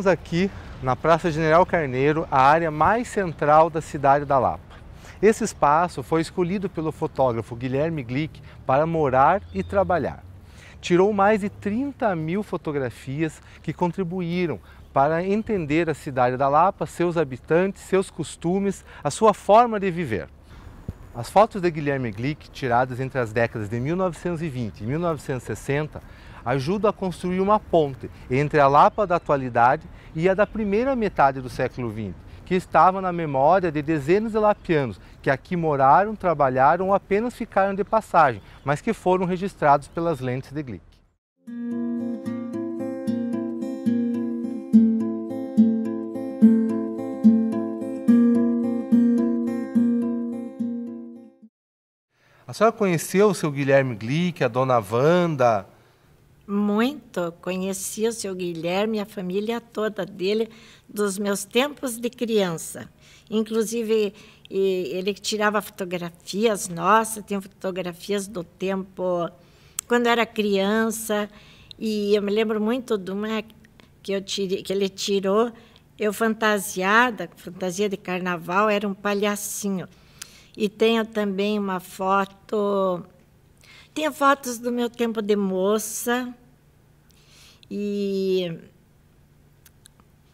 estamos aqui na Praça General Carneiro, a área mais central da cidade da Lapa. Esse espaço foi escolhido pelo fotógrafo Guilherme Glick para morar e trabalhar. Tirou mais de 30 mil fotografias que contribuíram para entender a cidade da Lapa, seus habitantes, seus costumes, a sua forma de viver. As fotos de Guilherme Glick, tiradas entre as décadas de 1920 e 1960, ajuda a construir uma ponte entre a Lapa da atualidade e a da primeira metade do século XX, que estava na memória de dezenas de lapianos que aqui moraram, trabalharam ou apenas ficaram de passagem, mas que foram registrados pelas lentes de Glick. A senhora conheceu o seu Guilherme Glick, a dona Wanda, muito. Conheci o seu Guilherme e a família toda dele dos meus tempos de criança. Inclusive, ele tirava fotografias nossas, tinha fotografias do tempo quando era criança. E eu me lembro muito de uma que, eu que ele tirou, eu fantasiada, fantasia de carnaval, era um palhacinho. E tenho também uma foto tenho fotos do meu tempo de moça. E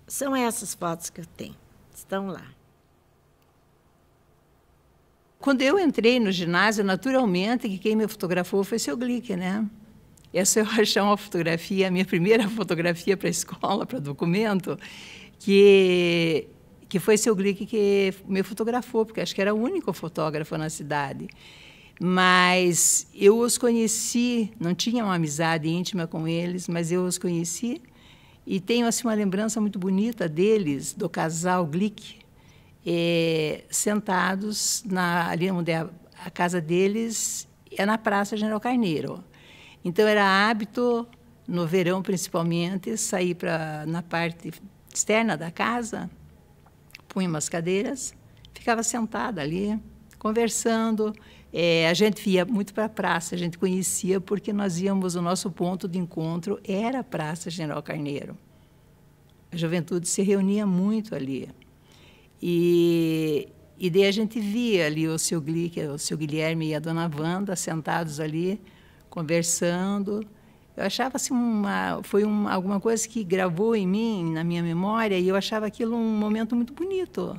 são essas fotos que eu tenho. Estão lá. Quando eu entrei no ginásio, naturalmente que quem me fotografou foi seu Glick, né? Essa eu achar uma fotografia, a minha primeira fotografia para a escola, para documento, que que foi seu Glick que me fotografou, porque acho que era o único fotógrafo na cidade. Mas eu os conheci, não tinha uma amizade íntima com eles, mas eu os conheci e tenho assim uma lembrança muito bonita deles, do casal Glick, é, sentados na, ali onde é a, a casa deles é na Praça General Carneiro. Então era hábito no verão principalmente sair para na parte externa da casa, punha umas cadeiras, ficava sentada ali conversando é, a gente via muito para a praça, a gente conhecia porque nós íamos, o nosso ponto de encontro era a Praça General Carneiro. A juventude se reunia muito ali. E, e daí a gente via ali o seu, é o seu Guilherme e a dona Wanda sentados ali, conversando. Eu achava assim uma, foi uma, alguma coisa que gravou em mim, na minha memória, e eu achava aquilo um momento muito bonito,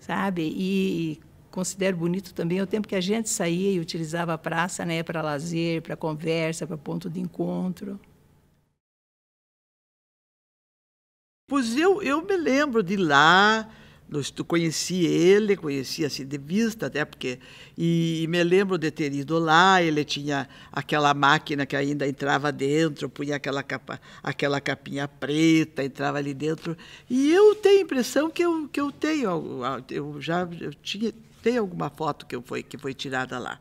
sabe? E considero bonito também é o tempo que a gente saía e utilizava a praça né, para lazer, para conversa, para ponto de encontro. Pois eu, eu me lembro de lá, eu conheci ele, conheci assim de vista até porque e, me lembro de ter ido lá, ele tinha aquela máquina que ainda entrava dentro, punha aquela capa, aquela capinha preta, entrava ali dentro. E eu tenho a impressão que eu que eu tenho eu já eu tinha tem alguma foto que, eu foi, que foi tirada lá.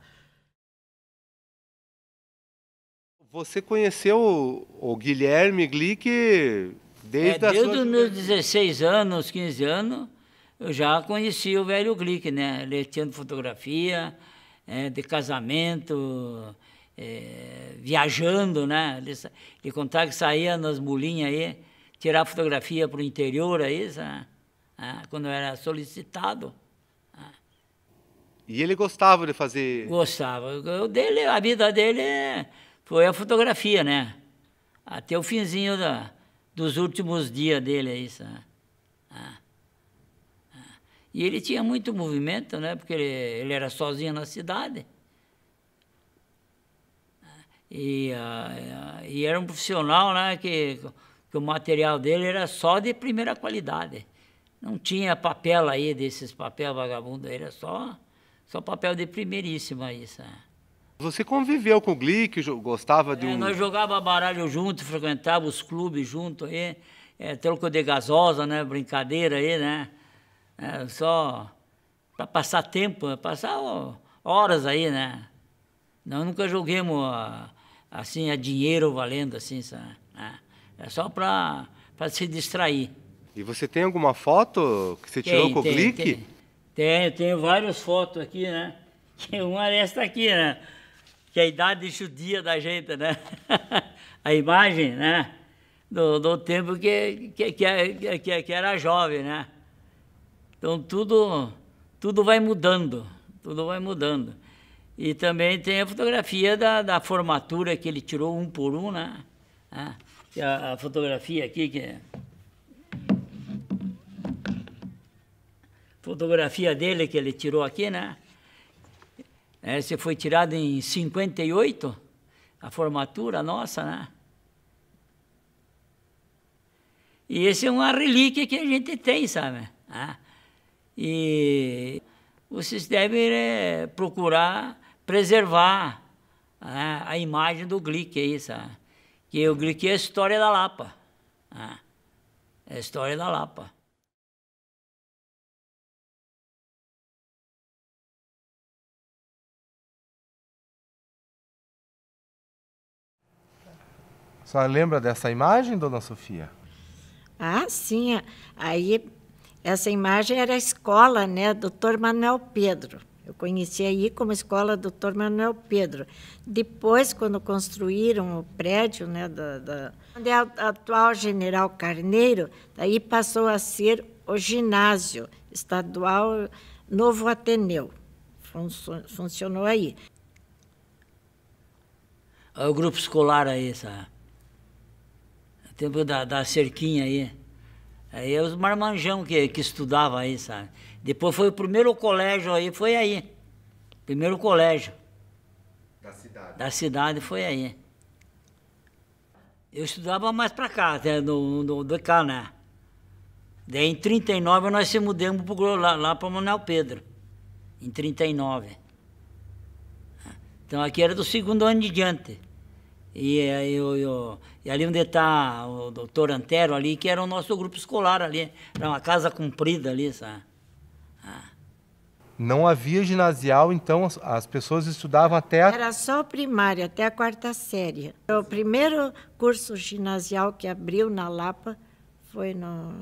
Você conheceu o Guilherme Glick desde é, Desde sua... os meus 16 anos, 15 anos, eu já conheci o velho Glick, né? Ele tinha fotografia, é, de casamento, é, viajando, né? Ele, ele contava que saía nas mulinhas aí, tirar fotografia para o interior aí, sabe? É, ah, quando era solicitado. E ele gostava de fazer. Gostava. O dele, a vida dele é, foi a fotografia, né? Até o finzinho da, dos últimos dias dele, é isso. Né? Ah. Ah. E ele tinha muito movimento, né? Porque ele, ele era sozinho na cidade. E, ah, e era um profissional, né? Que, que o material dele era só de primeira qualidade. Não tinha papel aí, desses papel vagabundo, era só só papel de primeiríssima isso. Você conviveu com o Glick, gostava de é, um... É, nós jogávamos baralho junto, frequentava os clubes junto aí, é, troco de gasosa, né, brincadeira aí, né, é, só para passar tempo, é, passar horas aí, né. Nós nunca joguemos ah, assim a dinheiro valendo assim, sabe? É, é só para se distrair. E você tem alguma foto que você tem, tirou com o Glick? Tem. Tenho, tenho várias fotos aqui, né? Que uma dessa é aqui, né? Que é a idade judia da gente, né? a imagem, né? Do, do tempo que, que, que, que, era jovem, né? Então tudo, tudo vai mudando, tudo vai mudando. E também tem a fotografia da, da formatura que ele tirou um por um, né? Ah, é a, a fotografia aqui que fotografia dele que ele tirou aqui, né? É, esse foi tirado em 58, a formatura nossa, né? E esse é uma relíquia que a gente tem, sabe? Ah, e vocês devem é, procurar preservar né, a imagem do Glick aí, sabe? Que o Glick é a história da Lapa. Ah, é a história da Lapa. A senhora lembra dessa imagem, dona Sofia? Ah, sim. Aí essa imagem era a escola, né, Dr. Manuel Pedro. Eu conheci aí como escola Dr. Manuel Pedro. Depois, quando construíram o prédio, né, da, da, onde é o atual General Carneiro, daí passou a ser o ginásio estadual Novo Ateneu. funcionou aí. É o grupo escolar aí, sabe? tempo da, da cerquinha aí. Aí é os marmanjão que, que estudava aí, sabe? Depois foi o primeiro colégio aí, foi aí. Primeiro colégio. Da cidade. Da cidade foi aí. Eu estudava mais pra cá, até no, do cá, né? Daí em 39 nós se mudamos pro, lá, lá pra Manuel Pedro. Em 39. Então aqui era do segundo ano de diante. E, é, eu, eu, e ali onde está o doutor Antero ali, que era o nosso grupo escolar ali. Era uma casa comprida ali, sabe? Ah. Não havia ginasial, então as pessoas estudavam até a... Era só primária, até a quarta série. O primeiro curso ginasial que abriu na Lapa foi no,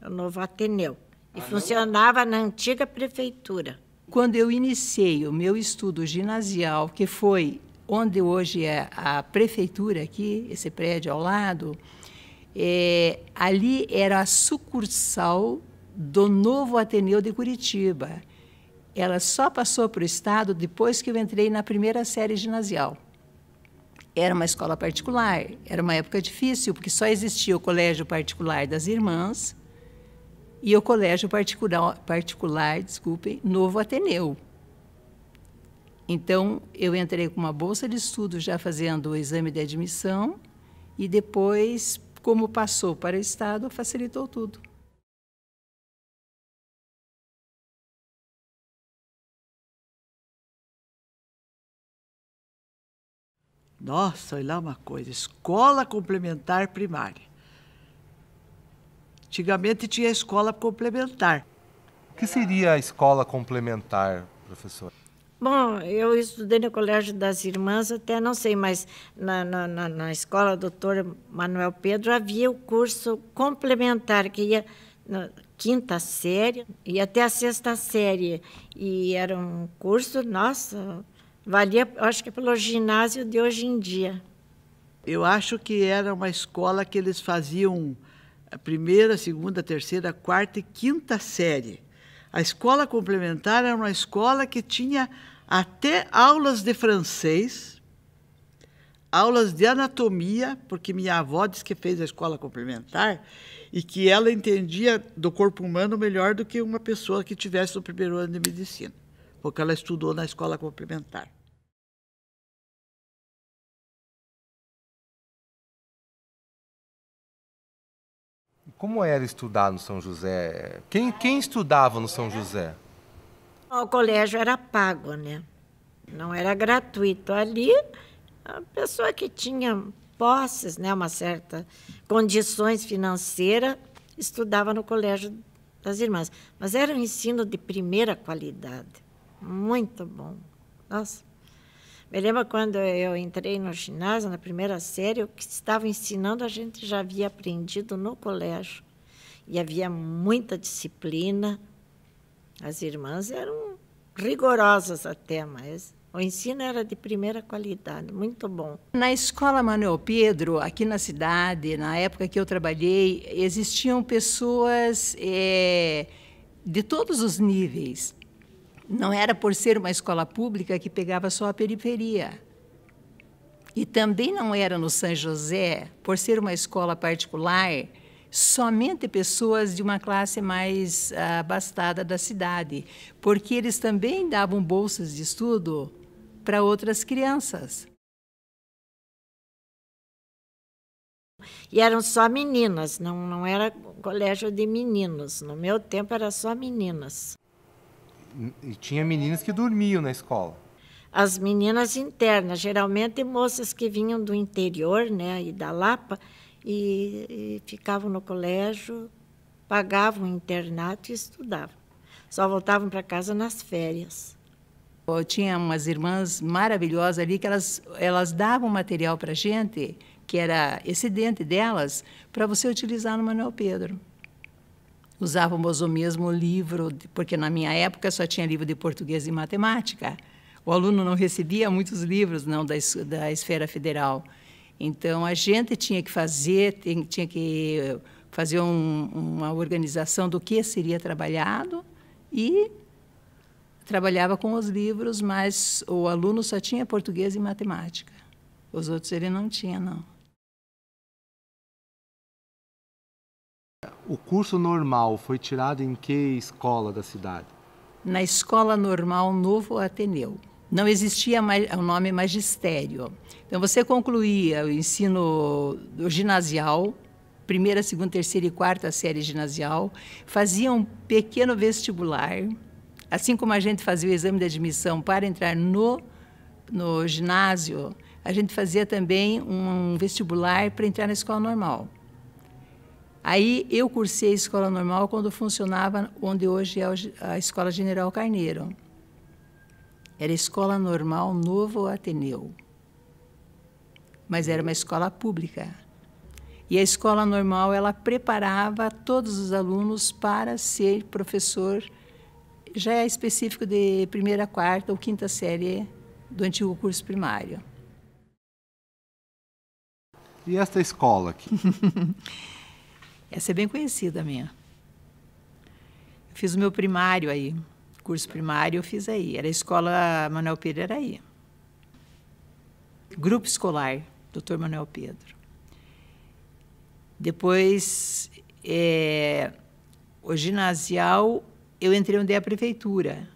no Novo Ateneu. E ah, funcionava não? na antiga prefeitura. Quando eu iniciei o meu estudo ginasial, que foi onde hoje é a prefeitura aqui, esse prédio ao lado, é, ali era a sucursal do novo Ateneu de Curitiba. Ela só passou para o Estado depois que eu entrei na primeira série ginasial. Era uma escola particular, era uma época difícil, porque só existia o colégio particular das irmãs e o colégio particular, particular desculpem, Novo Ateneu. Então, eu entrei com uma bolsa de estudo já fazendo o exame de admissão e depois, como passou para o Estado, facilitou tudo. Nossa, olha lá uma coisa, escola complementar primária. Antigamente tinha escola complementar. O que seria a escola complementar, professor? Bom, eu estudei no Colégio das Irmãs, até não sei, mas na, na, na escola doutor Manuel Pedro havia o curso complementar, que ia na quinta série e até a sexta série. E era um curso, nossa, valia, acho que pelo ginásio de hoje em dia. Eu acho que era uma escola que eles faziam a primeira, segunda, terceira, quarta e quinta série. A escola complementar era uma escola que tinha até aulas de francês, aulas de anatomia, porque minha avó disse que fez a escola complementar e que ela entendia do corpo humano melhor do que uma pessoa que tivesse no primeiro ano de medicina, porque ela estudou na escola complementar. Como era estudar no São José? Quem, quem estudava no São José? O colégio era pago, né? Não era gratuito. Ali, a pessoa que tinha posses, né, uma certa condições financeira, estudava no colégio das irmãs. Mas era um ensino de primeira qualidade, muito bom. Nossa, me lembro quando eu entrei no ginásio, na primeira série, o que estava ensinando a gente já havia aprendido no colégio. E havia muita disciplina, as irmãs eram rigorosas até, mas o ensino era de primeira qualidade, muito bom. Na escola Manuel Pedro, aqui na cidade, na época que eu trabalhei, existiam pessoas é, de todos os níveis. Não era por ser uma escola pública que pegava só a periferia. E também não era no São José, por ser uma escola particular, somente pessoas de uma classe mais ah, abastada da cidade, porque eles também davam bolsas de estudo para outras crianças. E eram só meninas, não, não era colégio de meninos. No meu tempo era só meninas. E tinha meninas que dormiam na escola. As meninas internas, geralmente moças que vinham do interior, né, e da Lapa, e, e ficavam no colégio, pagavam o internato e estudavam. Só voltavam para casa nas férias. Eu tinha umas irmãs maravilhosas ali que elas, elas davam material para a gente, que era excedente delas, para você utilizar no Manuel Pedro. Usávamos o mesmo livro, porque na minha época só tinha livro de português e matemática. O aluno não recebia muitos livros não da, da esfera federal. Então, a gente tinha que fazer, tinha que fazer um, uma organização do que seria trabalhado e trabalhava com os livros, mas o aluno só tinha português e matemática. Os outros ele não tinha, não. O curso normal foi tirado em que escola da cidade? Na Escola Normal Novo Ateneu não existia o nome magistério. Então, você concluía o ensino do ginasial, primeira, segunda, terceira e quarta série ginasial, fazia um pequeno vestibular, assim como a gente fazia o exame de admissão para entrar no, no ginásio, a gente fazia também um vestibular para entrar na escola normal. Aí eu cursei a escola normal quando funcionava onde hoje é a Escola General Carneiro. Era escola normal Novo Ateneu. Mas era uma escola pública. E a escola normal ela preparava todos os alunos para ser professor já é específico de primeira, quarta ou quinta série do antigo curso primário. E esta escola aqui? Essa é bem conhecida minha. Eu fiz o meu primário aí curso primário eu fiz aí. Era a escola Manuel Pedro aí Grupo escolar, Dr. Manuel Pedro. Depois, é, o ginasial, eu entrei onde é a prefeitura.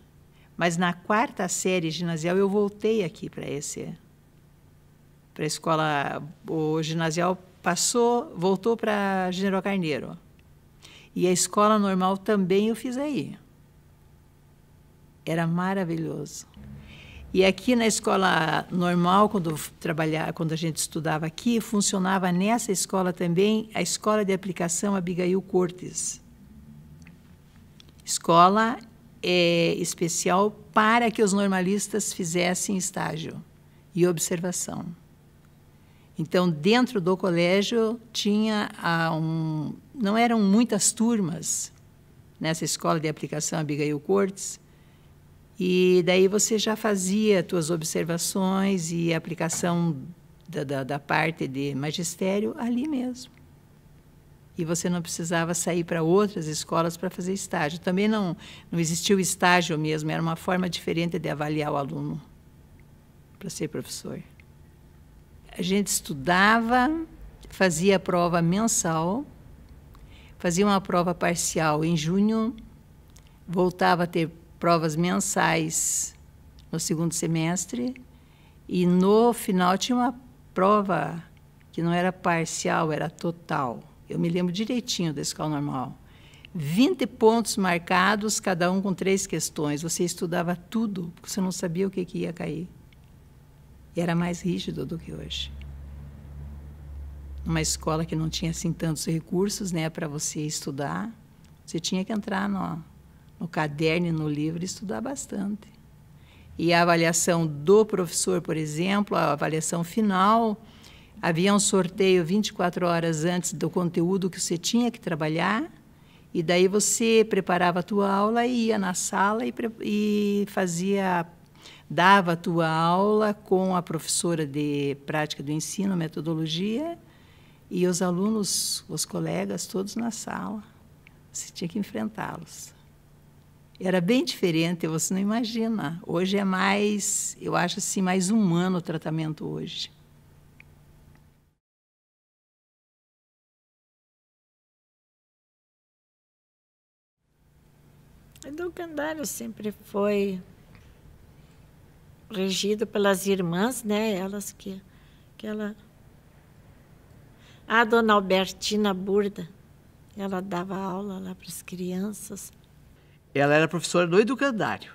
Mas na quarta série ginasial, eu voltei aqui para esse para a escola, o ginasial passou, voltou para General Carneiro. E a escola normal também eu fiz aí. Era maravilhoso. E aqui na escola normal, quando trabalhar, quando a gente estudava aqui, funcionava nessa escola também a escola de aplicação Abigail Cortes. Escola é, especial para que os normalistas fizessem estágio e observação. Então, dentro do colégio tinha ah, um, não eram muitas turmas nessa escola de aplicação Abigail Cortes, e daí você já fazia suas observações e aplicação da, da, da parte de magistério ali mesmo. E você não precisava sair para outras escolas para fazer estágio. Também não, não existia o estágio mesmo, era uma forma diferente de avaliar o aluno para ser professor. A gente estudava, fazia prova mensal, fazia uma prova parcial em junho, voltava a ter provas mensais no segundo semestre e no final tinha uma prova que não era parcial, era total. Eu me lembro direitinho da escola normal. 20 pontos marcados, cada um com três questões. Você estudava tudo, porque você não sabia o que, que ia cair. E era mais rígido do que hoje. Numa escola que não tinha assim tantos recursos né, para você estudar, você tinha que entrar no, no caderno e no livro estudar bastante. E a avaliação do professor, por exemplo, a avaliação final, havia um sorteio 24 horas antes do conteúdo que você tinha que trabalhar, e daí você preparava a tua aula e ia na sala e, e fazia dava a tua aula com a professora de prática do ensino, metodologia, e os alunos, os colegas, todos na sala. Você tinha que enfrentá-los. Era bem diferente, você não imagina. Hoje é mais, eu acho assim, mais humano o tratamento hoje. Edu Candário sempre foi regido pelas irmãs, né? Elas que, que ela... A dona Albertina Burda, ela dava aula lá para as crianças. Ela era professora no educandário.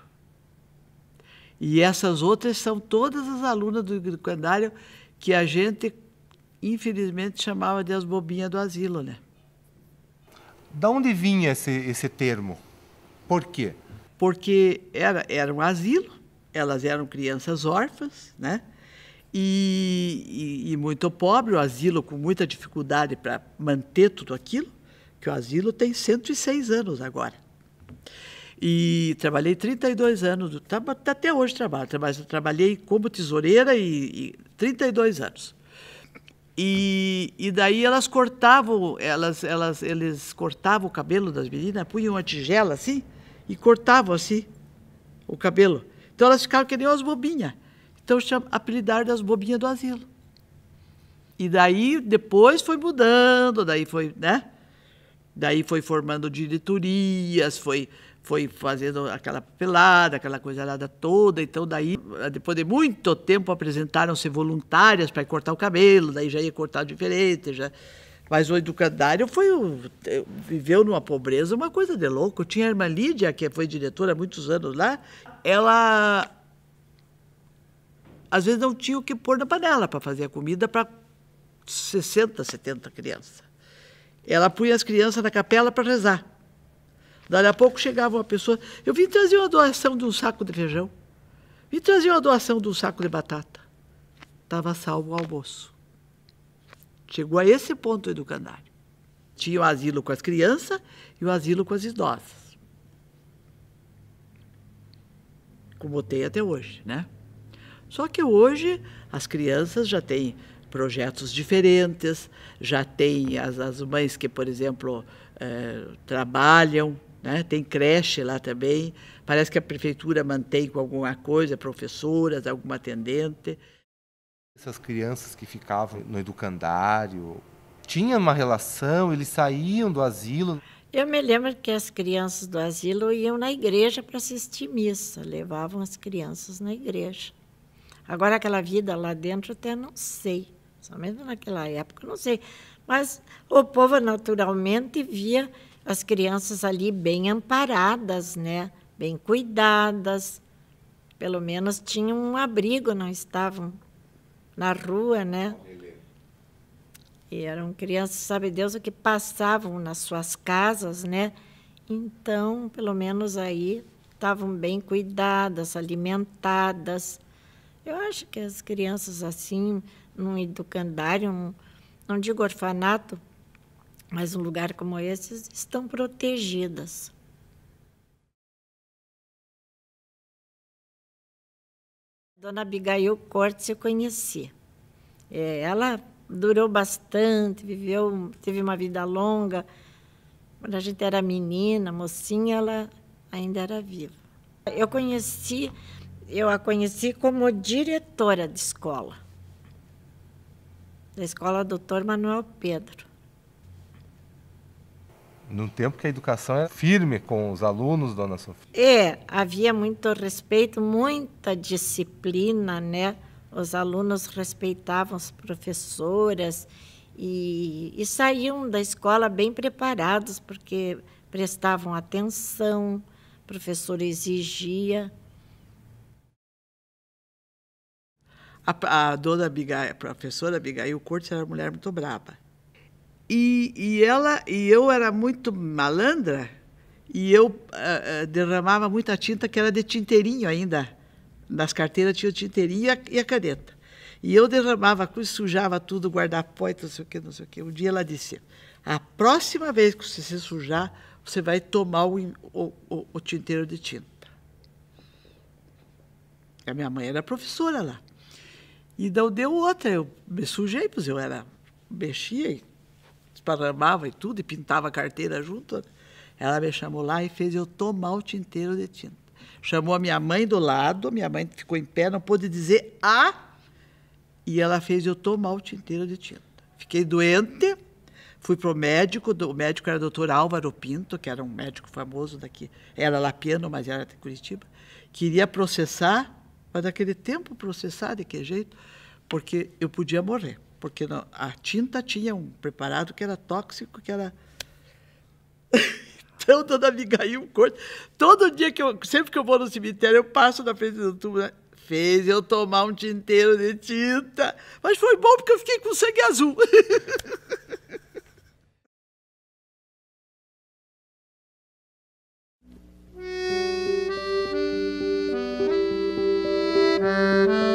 E essas outras são todas as alunas do educandário que a gente, infelizmente, chamava de as bobinhas do asilo, né? Da onde vinha esse, esse termo? Por quê? Porque era, era um asilo, elas eram crianças órfãs, né? E, e, e muito pobre, o asilo com muita dificuldade para manter tudo aquilo, que o asilo tem 106 anos agora. E trabalhei 32 anos, tá, tá até hoje trabalho, mas trabalhei como tesoureira e, e 32 anos. E, e, daí elas cortavam, elas, elas, eles cortavam o cabelo das meninas, punham uma tigela assim e cortavam assim o cabelo. Então elas ficavam que nem as bobinhas. Então apelidaram das bobinhas do asilo. E daí depois foi mudando, daí foi, né? Daí foi formando diretorias, foi foi fazendo aquela pelada, aquela coisa toda. Então, daí, depois de muito tempo, apresentaram-se voluntárias para cortar o cabelo, daí já ia cortar diferente. Já... Mas o educandário foi viveu numa pobreza, uma coisa de louco. Tinha a irmã Lídia, que foi diretora há muitos anos lá, ela às vezes não tinha o que pôr na panela para fazer a comida para 60, 70 crianças. Ela punha as crianças na capela para rezar. Dali a pouco chegava uma pessoa. Eu vim trazer uma doação de um saco de feijão. Vim trazer uma doação de um saco de batata. Estava salvo o almoço. Chegou a esse ponto o educandário. Tinha o asilo com as crianças e o asilo com as idosas. Como tem até hoje, né? Só que hoje as crianças já têm projetos diferentes, já tem as, as mães que, por exemplo, eh, trabalham, né? tem creche lá também, parece que a prefeitura mantém com alguma coisa, professoras, alguma atendente. Essas crianças que ficavam no educandário, tinham uma relação, eles saíam do asilo? Eu me lembro que as crianças do asilo iam na igreja para assistir missa, levavam as crianças na igreja. Agora, aquela vida lá dentro, até não sei somente naquela época, não sei. Mas o povo naturalmente via as crianças ali bem amparadas, né? bem cuidadas, pelo menos tinham um abrigo, não estavam na rua, né? E eram crianças, sabe Deus o que passavam nas suas casas, né? Então, pelo menos aí estavam bem cuidadas, alimentadas. Eu acho que as crianças assim, num educandário, um, não digo orfanato, mas um lugar como esse, estão protegidas. Dona Abigail Cortes eu conheci. É, ela durou bastante, viveu, teve uma vida longa. Quando a gente era menina, mocinha, ela ainda era viva. Eu conheci, eu a conheci como diretora de escola da Escola Doutor Manuel Pedro. Num tempo que a educação era firme com os alunos, dona Sofia. É, havia muito respeito, muita disciplina, né? Os alunos respeitavam as professoras e, e saíam da escola bem preparados, porque prestavam atenção, o professor exigia. A, a dona Abigail, a professora Abigail Cortes era uma mulher muito brava. E, e, ela e eu era muito malandra e eu uh, derramava muita tinta que era de tinteirinho ainda. Nas carteiras tinha o tinteirinho e a, e a caneta. E eu derramava a sujava tudo, guardava poeta, não sei o quê, não sei o quê. Um dia ela disse: a próxima vez que você se sujar, você vai tomar o, o, o, o tinteiro de tinta. A minha mãe era professora lá e não deu outra, eu me sujei, pois eu era, mexia e esparramava e tudo, e pintava a carteira junto. Ela me chamou lá e fez eu tomar o tinteiro de tinta. Chamou a minha mãe do lado, minha mãe ficou em pé, não pôde dizer a, e ela fez eu tomar o tinteiro de tinta. Fiquei doente, fui para o médico, o médico era o doutor Álvaro Pinto, que era um médico famoso daqui, era lapiano, mas era de Curitiba, queria processar, mas naquele tempo processar de que jeito? Porque eu podia morrer, porque não, a tinta tinha um preparado que era tóxico, que era então, dona Abigail Corte, todo dia que eu, sempre que eu vou no cemitério, eu passo na frente do túmulo, né? fez eu tomar um tinteiro de tinta, mas foi bom porque eu fiquei com sangue azul. Música